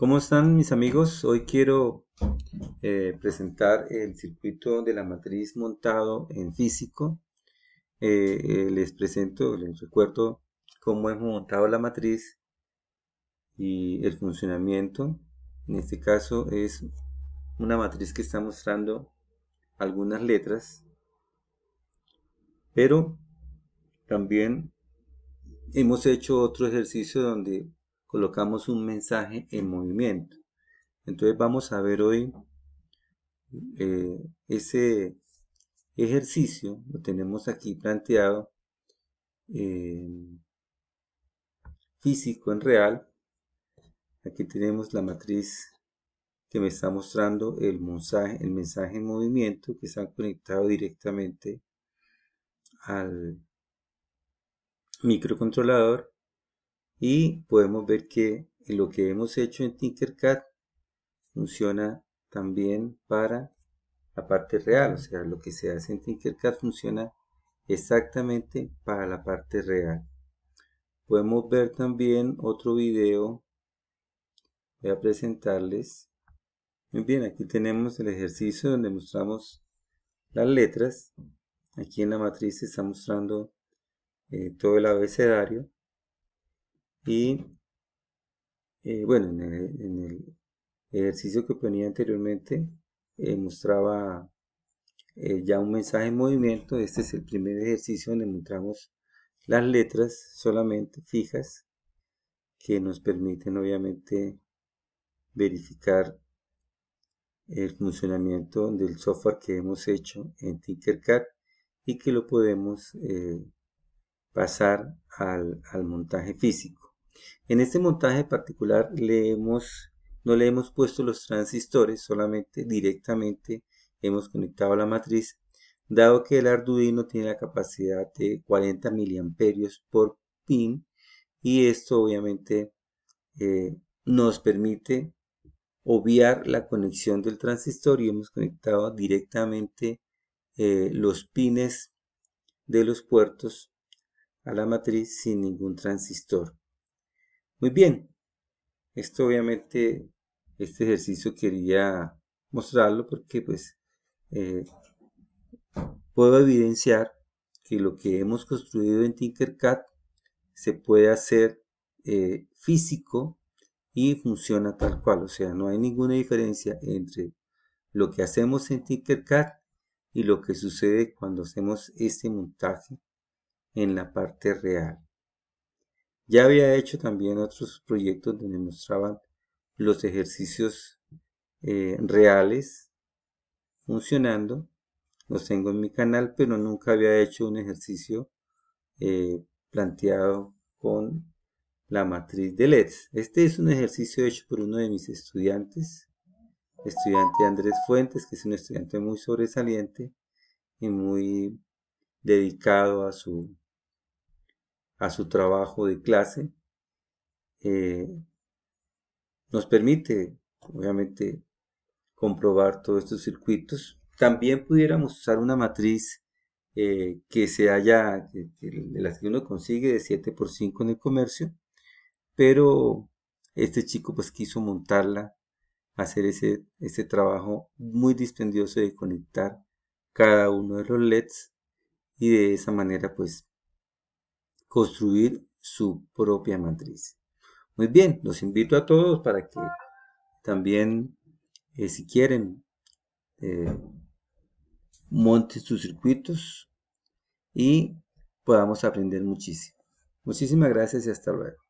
¿Cómo están mis amigos? Hoy quiero eh, presentar el circuito de la matriz montado en físico. Eh, eh, les presento, les recuerdo cómo hemos montado la matriz y el funcionamiento. En este caso es una matriz que está mostrando algunas letras, pero también hemos hecho otro ejercicio donde colocamos un mensaje en movimiento. Entonces vamos a ver hoy eh, ese ejercicio, lo tenemos aquí planteado, eh, físico en real. Aquí tenemos la matriz que me está mostrando el mensaje, el mensaje en movimiento que se ha conectado directamente al microcontrolador y podemos ver que lo que hemos hecho en Tinkercad funciona también para la parte real, o sea, lo que se hace en Tinkercad funciona exactamente para la parte real. Podemos ver también otro video, voy a presentarles. Muy bien, aquí tenemos el ejercicio donde mostramos las letras. Aquí en la matriz se está mostrando eh, todo el abecedario. Y eh, bueno, en el, ejercicio que ponía anteriormente eh, mostraba eh, ya un mensaje en movimiento. Este es el primer ejercicio donde mostramos las letras solamente fijas que nos permiten obviamente verificar el funcionamiento del software que hemos hecho en Tinkercad y que lo podemos pasar al montaje físico. En este montaje particular no le hemos puesto los transistores, solamente directamente hemos conectado la matriz, dado que el Arduino tiene la capacidad de 40 mA por pin y esto obviamente eh, nos permite obviar la conexión del transistor y hemos conectado directamente eh, los pines de los puertos a la matriz sin ningún transistor. Muy bien, esto obviamente, este ejercicio quería mostrarlo porque pues eh, puedo evidenciar que lo que hemos construido en Tinkercad se puede hacer eh, físico y funciona tal cual, o sea, no hay ninguna diferencia entre lo que hacemos en Tinkercad y lo que sucede cuando hacemos este montaje en la parte real. Ya había hecho también otros proyectos donde mostraban los ejercicios eh, reales funcionando. Los tengo en mi canal, pero nunca había hecho un ejercicio eh, planteado con la matriz de LEDs. Este es un ejercicio hecho por uno de mis estudiantes, estudiante Andrés Fuentes, que es un estudiante muy sobresaliente y muy dedicado a su a su trabajo de clase, eh, nos permite, obviamente, comprobar todos estos circuitos. También pudiéramos usar una matriz eh, que se haya, de, las que uno consigue de 7 por 5 en el comercio, pero este chico pues quiso montarla, hacer ese, ese trabajo muy dispendioso de conectar cada uno de los LEDs y de esa manera pues construir su propia matriz. Muy bien, los invito a todos para que también, eh, si quieren, eh, monten sus circuitos y podamos aprender muchísimo. Muchísimas gracias y hasta luego.